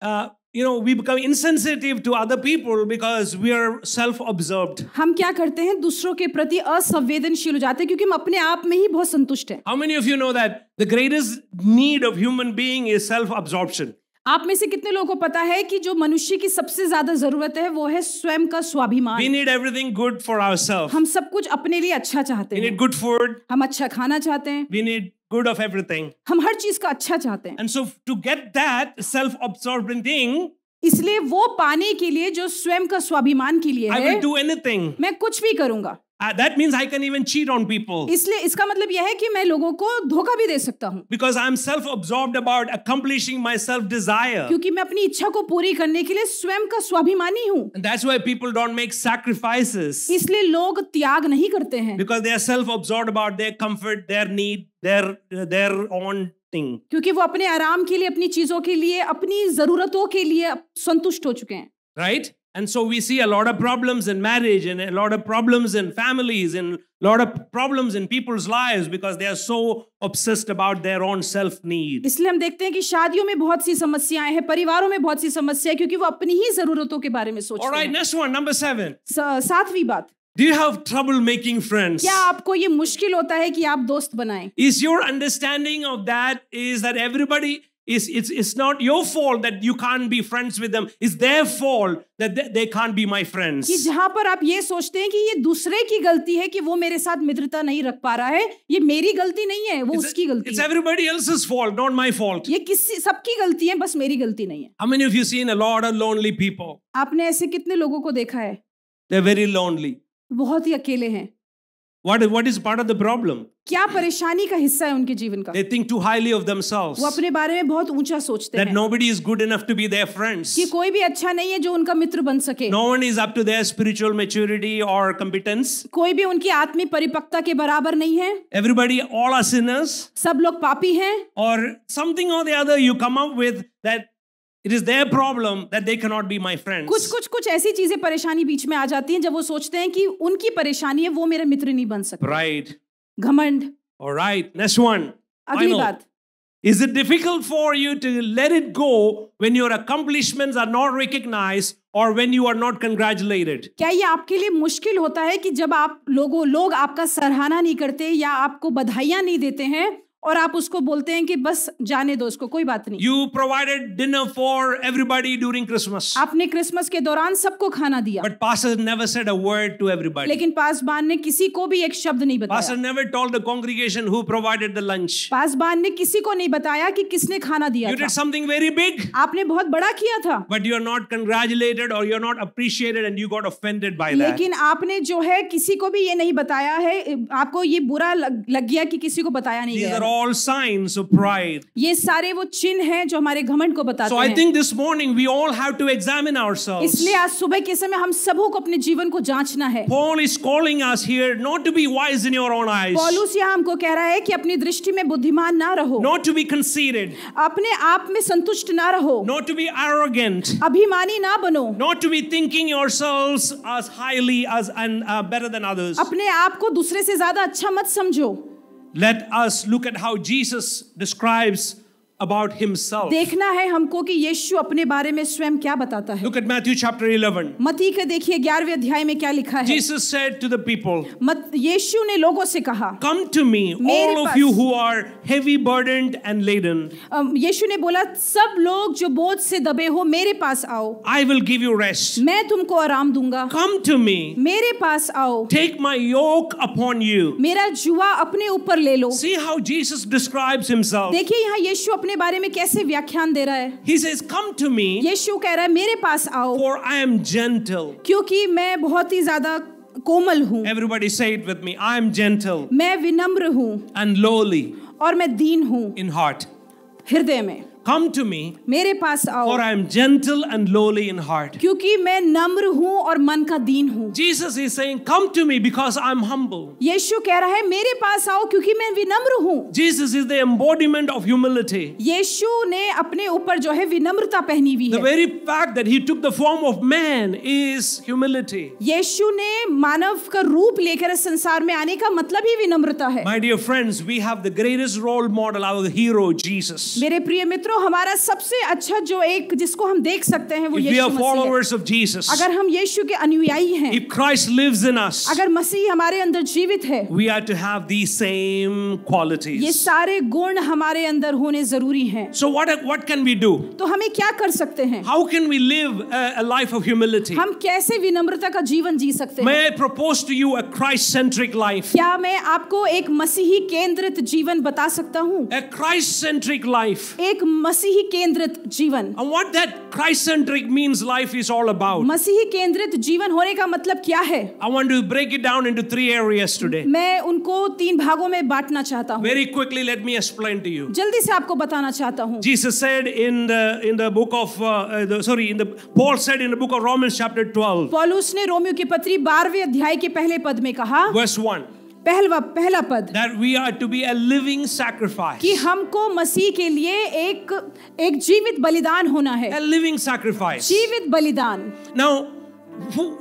uh, you know we become insensitive to other people because we are self observed हम क्या करते हैं दूसरों के प्रति असंवेदनशील हो जाते हैं क्योंकि हम अपने आप में ही बहुत संतुष्ट हैं how many of you know that the greatest need of human being is self absorption आप में से कितने लोगों को पता है कि जो मनुष्य की सबसे ज्यादा जरूरत है वो है स्वयं का स्वाभिमान we need everything good for our self हम सब कुछ अपने लिए अच्छा चाहते We हैं need good food. हम अच्छा खाना चाहते हैं we need good of everything हम हर चीज का अच्छा चाहते हैं and so to get that self absorbing thing इसलिए वो पाने के लिए जो स्वयं का स्वाभिमान के लिए I will है do anything. मैं कुछ भी करूंगा Uh, that means I can even cheat on people. इसलिए इसका मतलब यह है कि मैं लोगों को धोखा भी दे सकता हूँ. Because I'm self-absorbed about accomplishing my self-desire. क्योंकि मैं अपनी इच्छा को पूरी करने के लिए स्वयं का स्वाभिमानी हूँ. And that's why people don't make sacrifices. इसलिए लोग त्याग नहीं करते हैं. Because they are self-absorbed about their comfort, their need, their their own thing. क्योंकि वो अपने आराम के लिए, अपनी चीजों के लिए, अपनी जरूरतों के लिए संतुष्ट हो चुके हैं. Right? And so we see a lot of problems in marriage and a lot of problems in families and a lot of problems in people's lives because they are so obsessed about their own self need. इसलिए हम देखते हैं कि शादियों में बहुत सी समस्याएं हैं परिवारों में बहुत सी समस्याएं क्योंकि वो अपनी ही जरूरतों के बारे में सोचते हैं। All right, next one, number seven. सातवीं बात. Do you have trouble making friends? क्या आपको ये मुश्किल होता है कि आप दोस्त बनाएं? Is your understanding of that is that everybody It's, it's, it's not your fault that you can't be friends with them. It's their fault that they, they can't be my friends. कि जहाँ पर आप ये सोचते हैं कि ये दूसरे की गलती है कि वो मेरे साथ मित्रता नहीं रख पा रहा है ये मेरी गलती नहीं है वो it's उसकी गलती it's है everybody else's fault not my fault ये किसी सबकी गलती है बस मेरी गलती नहीं है how many of you seen a lot of lonely people आपने ऐसे कितने लोगों को देखा है they're very lonely बहुत ही अकेले हैं What, what is part of the problem? क्या परेशानी का हिस्सा है उनके जीवन का? They think too highly of themselves. वो अपने बारे में बहुत ऊंचा सोचते हैं. That nobody is good enough to be their friends. कि कोई भी अच्छा नहीं है जो उनका मित्र बन सके. No one is up to their spiritual maturity or competence. कोई भी उनकी आत्मिक परिपक्वता के बराबर नहीं है. Everybody all are sinners. सब लोग पापी हैं. Or something or the other you come up with that It is their problem that they cannot be my friends. कुछ कुछ कुछ ऐसी चीजें परेशानी बीच में आ जाती हैं जब वो सोचते हैं कि उनकी परेशानी है वो मेरे मित्र नहीं बन सकते. Right. घमंड. All right. Next one. अगली बात. Is it difficult for you to let it go when your accomplishments are not recognized or when you are not congratulated? क्या ये आपके लिए मुश्किल होता है कि जब आप लोगों लोग आपका सराहना नहीं करते या आपको बधाइयां नहीं देते हैं और आप उसको बोलते हैं कि बस जाने दो उसको कोई बात नहीं you provided dinner for everybody during Christmas आपने क्रिसमस के दौरान सबको खाना दिया but pastor never said a word to everybody लेकिन पासबान ने किसी को भी एक शब्द नहीं बताया pastor never told the congregation who provided the lunch पासबान ने किसी को नहीं बताया कि किसने खाना दिया you did something very big आपने बहुत बड़ा किया था but you are not congratulated और you are not appreciated and you got offended by that लेकिन आपने जो है किसी को भी ये नहीं बताया है आपको ये बुरा लग, लग गया कि किसी को बताया नहीं गया all signs of pride. ये सारे वो चिन्ह हैं जो हमारे घमंड को बताते हैं. So I think this morning we all have to examine ourselves. इसलिए आज सुबह के समय हम सबों को अपने जीवन को जांचना है. Paul is calling us here not to be wise in your own eyes. पौलुस यहाँ हमको कह रहा है कि अपनी दृष्टि में बुद्धिमान ना रहो. Not to be conceited. अपने आप में संतुष्ट ना रहो. Not to be arrogant. अभिमानी ना बनो. Not to be thinking yourselves as highly as and uh, better than others. अपने आप को दूसरे से ज्यादा अच्छा मत समझो. Let us look at how Jesus describes about himself. देखना है हमको कि यीशु अपने बारे में स्वयं क्या बताता है. Look at Matthew chapter 11. मत्ती के देखिए 11वें अध्याय में क्या लिखा है. Jesus said to the people. मत यीशु ने लोगों से कहा. Come to me, all of you who are heavy burdened and laden. यीशु ने बोला सब लोग जो बोझ से दबे हो मेरे पास आओ. I will give you rest. मैं तुमको आराम दूंगा. Come to me. मेरे पास आओ. Take my yoke upon you. मेरा जुआ अपने ऊपर ले लो. See how Jesus describes himself. देखिए यहाँ यीशु अपने अपने बारे में कैसे व्याख्यान दे रहा है He says, Come to me, यीशु कह रहा है मेरे पास आओ for I am gentle. क्योंकि मैं बहुत ही ज्यादा कोमल हूँ everybody say it with me. I am मैं विनम्र हूँ and lowly. और मैं दीन हूँ इन हार्ट हृदय में Come to me. मेरे पास आओ. For I am gentle and lowly in heart. क्योंकि मैं नम्र हूँ Jesus is saying, come to me because I am humble. यीशु कह रहा है मेरे पास आओ क्योंकि मैं विनम्र Jesus is the embodiment of humility. यीशु ने अपने ऊपर The very fact that he took the form of man is humility. यीशु ने मानव का रूप लेकर संसार में आने का मतलब ही विनम्रता है. My dear friends, we have the greatest role model, our hero Jesus. मित्रों हमारा सबसे अच्छा जो एक जिसको हम देख सकते हैं वो यीशु मसीह फॉलोअर्स ऑफ जीसस अगर हम यीशु के अनुयायी हैं if Christ lives in us अगर मसीह हमारे अंदर जीवित है we are to have the same qualities ये सारे गुण हमारे अंदर होने जरूरी हैं so what what can we do तो हमें क्या कर सकते हैं how can we live a life of humility हम कैसे विनम्रता का जीवन जी सकते हैं मैं propose to you a Christ centric life क्या मैं आपको एक मसीही केंद्रित जीवन बता सकता हूँ अ क्राइस्ट सेंट्रिक लाइफ एक मसीही केंद्रित जीवन and what that Christ centric means life is all about मसीही केंद्रित जीवन होने का मतलब क्या है I want to break it down into three areas today मैं उनको तीन भागों में बांटना चाहता हूँ very quickly let me explain to you जल्दी से आपको बताना चाहता हूँ Jesus said in the in the book of uh, the, sorry in the Paul said in the book of Romans chapter 12 पौलुस ने रोमियो की पत्री 12वें अध्याय के पहले पद में कहा verse 1 पहला पहला पद we are to be a living कि हमको मसीह के लिए एक एक जीवित बलिदान होना है लिविंग सैक्रिफाइस जीवित बलिदान now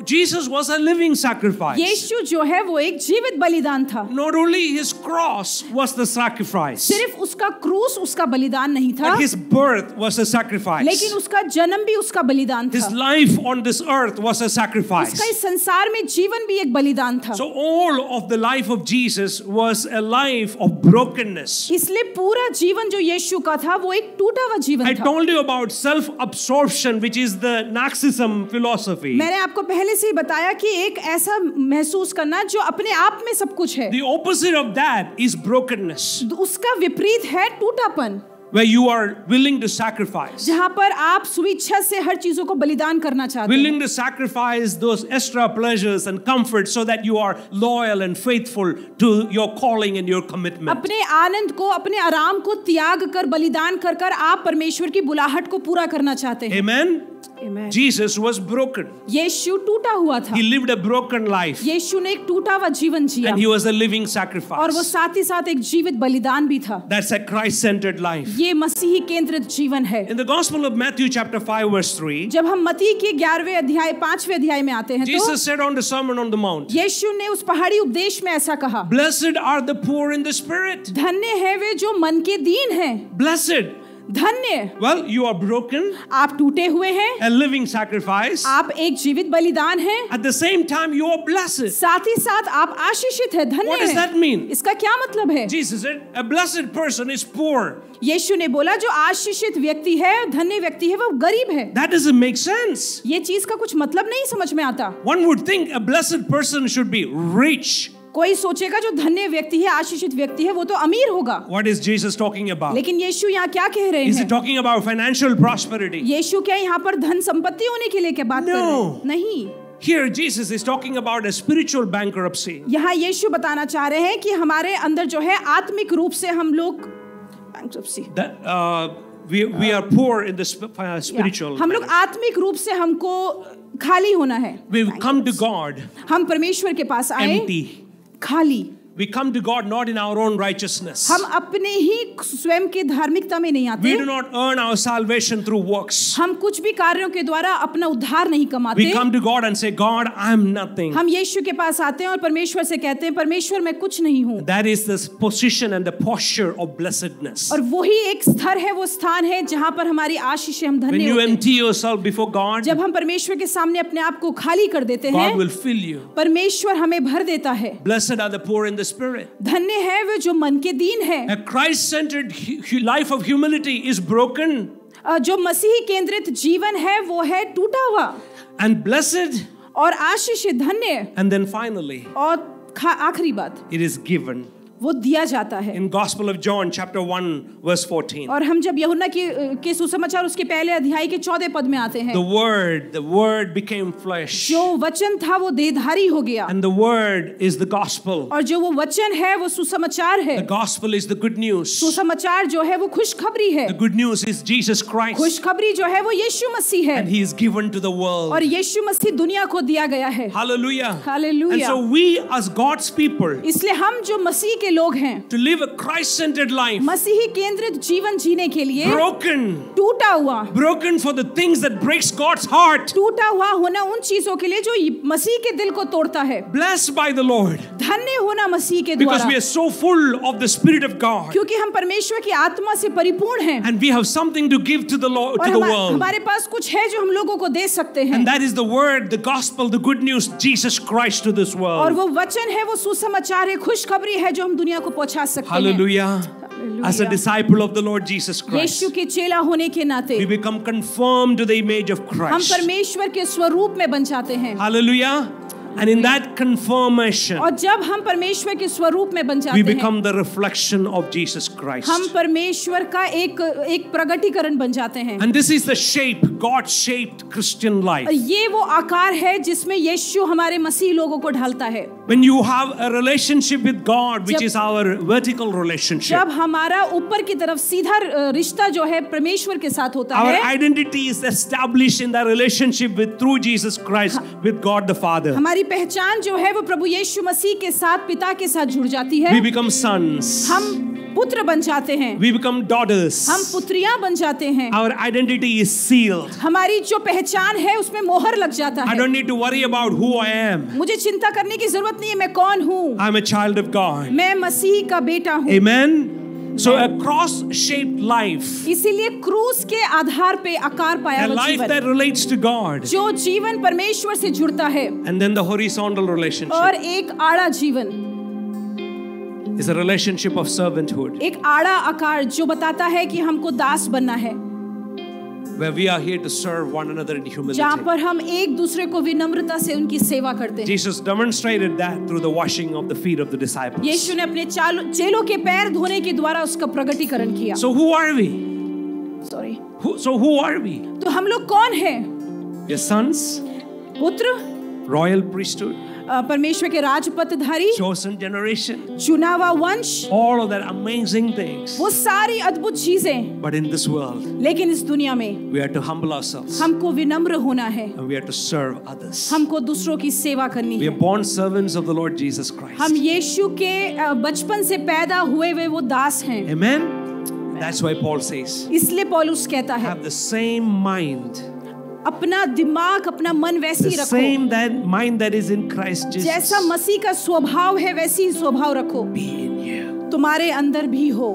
Jesus was a living sacrifice. यीशु जो है वो एक जीवित बलिदान था. Not only his cross was the sacrifice. सिर्फ उसका क्रूस उसका बलिदान नहीं था. But his birth was a sacrifice. लेकिन उसका जन्म भी उसका बलिदान था. His life on this earth was a sacrifice. उसका इस संसार में जीवन भी एक बलिदान था. So all of the life of Jesus was a life of brokenness. इसलिए पूरा जीवन जो यीशु का था वो एक टूटा हुआ जीवन था. I told you about self absorption which is the narcissism philosophy. मैंने आपको पहले से ही बताया कि एक ऐसा महसूस करना जो अपने आप में सब कुछ है The opposite of that is brokenness. उसका विपरीत है टूटापन where you are willing to sacrifice जहां पर आप सुविच्छा से हर चीजों को बलिदान करना चाहते willing to sacrifice those extra pleasures and comfort so that you are loyal and faithful to your calling and your commitment अपने आनंद को अपने आराम को त्याग कर बलिदान कर कर आप परमेश्वर की बुलाहट को पूरा करना चाहते हैं amen जीसस वाज ब्रोकन यीशु टूटा हुआ था he lived a broken life यीशु ने एक टूटा हुआ जीवन जिया and he was a living sacrifice और वो साथ ही साथ एक जीवित बलिदान भी था that's a Christ centered life ये मसीही केंद्रित जीवन है in the gospel of Matthew chapter 5 verse 3 जब हम मत्ती के 11वें अध्याय 5वें अध्याय में आते हैं Jesus said on the sermon on the mount यीशु ने उस पहाड़ी उपदेश में ऐसा कहा blessed are the poor in the spirit धन्य है वे जो मन के दीन हैं ब्लेस्ड धन्य वेल यू आर ब्रोकन आप टूटे हुए हैं अ लिविंग सैक्रिफाइस आप एक जीवित बलिदान है at the same time you are blessed साथ ही साथ आप आशीषित हैं धन्य व्हाट डज दैट मीन इसका क्या मतलब है Jesus said a blessed person is poor यीशु ने बोला जो आशीषित व्यक्ति है धन्य व्यक्ति है वो गरीब है दैट इज मेक सेंस ये चीज का कुछ मतलब नहीं समझ में आता one would think a person should be rich कोई सोचेगा जो धन्य व्यक्ति है आशीषित व्यक्ति है वो तो अमीर होगा What is Jesus talking about? लेकिन यीशु यहाँ क्या कह रहे हैं? Is he talking about financial prosperity? यीशु क्या यहाँ पर धन संपत्ति होने के लिए क्या बात no. कर रहे हैं? नहीं Here Jesus is talking about a spiritual bankruptcy. यहाँ यीशु बताना चाह रहे हैं कि हमारे अंदर जो है आत्मिक रूप से हम लोग bankruptcy. That, uh, we, we are poor in the spiritual. Yeah. हम लोग आत्मिक रूप से हमको खाली होना है. We've come to God. हम परमेश्वर के पास आए. Empty. खाली We come to God not in our own righteousness. हम अपने ही स्वयं की धार्मिकता में नहीं आते. We do not earn our salvation through works. हम कुछ भी कार्यों के द्वारा अपना उद्धार नहीं कमाते. We come to God and say, God, I am nothing. हम यीशु के पास आते हैं और परमेश्वर से कहते हैं, परमेश्वर मैं कुछ नहीं हूँ. That is the position and the posture of blessedness. और वही एक स्तर है, वो स्थान है जहाँ पर हमारी आशीष हम धन्य होते हैं. When you empty yourself before God. जब हम परमेश्वर के सामने अपने आप को खाली कर देते हैं. God will fill you. परमेश्वर हमें भर देता है. Blessed are the poor in the spirit. धन्य है वे जो मन के दीन हैं. A Christ-centered life of humility is broken. जो मसीह केंद्रित जीवन है वो है टूटा हुआ. And blessed. और आशीष धन्य. And then finally. और आखिरी बात. It is given. वो दिया जाता है in gospel of John chapter one verse fourteen और हम जब यूहन्ना के के सुसमाचार उसके पहले अध्याय के चौदह पद में आते हैं the word the word became flesh जो वचन था वो देहधारी हो गया and the word is the gospel और जो वो वचन है वो सुसमाचार है the gospel is the good news सुसमाचार जो है वो खुशखबरी है the good news is Jesus Christ खुशखबरी जो है वो यीशु मसीह है and he is given to the world और यीशु मसीह दुनिया को दिया गया है hallelujah hallelujah and so we as God's people इसलिए हम जो मसीह के लोग हैं to live Christ centered life मसीही केंद्रित जीवन जीने के लिए ब्रोकन टूटा हुआ broken for the things that breaks God's heart टूटा हुआ होना उन चीजों के लिए जो मसीह के दिल को तोड़ता है ब्लेस्ड बाय द लॉर्ड धन्य होना मसीह के द्वारा because we are so full of the spirit of God क्योंकि हम परमेश्वर की आत्मा से परिपूर्ण हैं and we have something to give to the Lord to the world हमारे पास कुछ है जो हम लोगों को दे सकते हैं and that is the word the gospel the good news Jesus Christ to this world और वो वचन है वो सुसमाचार है खुशखबरी है जो हम दुनिया को पहुंचा सकते Hallelujah. हैं As a disciple of the Lord Jesus Christ, यीशु के चेला होने के नाते we become conformed to the image of Christ. हम परमेश्वर के स्वरूप में बन जाते हैं Hallelujah. And in that conformation, और जब हम परमेश्वर के स्वरूप में बन जाते we become हैं, the reflection of Jesus Christ. हम परमेश्वर का एक एक प्रगटीकरण बन जाते हैं. And this is the shape, God-shaped Christian life. ये वो आकार है जिसमें यीशु हमारे मसीह लोगों को ढालता है. When you have a relationship with God, which जब, is our vertical relationship. जब हमारा ऊपर की तरफ सीधा रिश्ता जो है परमेश्वर के साथ होता our है. Our identity is established in that relationship with through Jesus Christ with God the Father. हमारी हमारी पहचान जो है वो प्रभु यीशु मसीह के साथ पिता के साथ जुड़ जाती है We become sons. हम पुत्र बन जाते हैं We become daughters. हम पुत्रियां बन जाते हैं Our identity is sealed. हमारी जो पहचान है उसमें मोहर लग जाता है I don't need to worry about who I am. मुझे चिंता करने की जरूरत नहीं है मैं कौन हूँ I'm a child of God. मैं मसीह का बेटा हूँ Amen. So a cross-shaped life. इसीलिए क्रूस के आधार पे आकार पाया जीवन. a life that relates to God. जो जीवन परमेश्वर से जुड़ता है. And then the horizontal relationship. और एक आड़ा जीवन. Is a relationship of servanthood. एक आड़ा आकार जो बताता है कि हमको दास बनना है. where we are here to serve one another in humility. जहाँ पर हम एक दूसरे को विनम्रता से उनकी सेवा करते हैं. Jesus demonstrated that through the washing of the feet of the disciples. यीशु ने अपने चेलों के पैर धोने के द्वारा उसका प्रगटीकरण किया. So who are we? Sorry. Who, so who are we? तो हम लोग कौन हैं? Your sons. पुत्र. Royal priesthood. परमेश्वर के राजपथधारी चोसन जनरेशन चुनावा वंश all of that amazing things वो सारी अद्भुत चीजें बट इन दिस वर्ल्ड लेकिन इस दुनिया में we have to humble ourselves हमको विनम्र होना है and we have to serve others हमको दूसरों की सेवा करनी है we are born servants of the Lord Jesus Christ हम यीशु के बचपन से पैदा हुए हुए वो दास हैं आमेन That's why Paul says, इसलिए पॉलुस कहता है have the same mind अपना दिमाग अपना मन वैसे ही रखो same that mind that is in Christ Jesus जैसा मसीह का स्वभाव है वैसी ही स्वभाव रखो तुम्हारे अंदर भी हो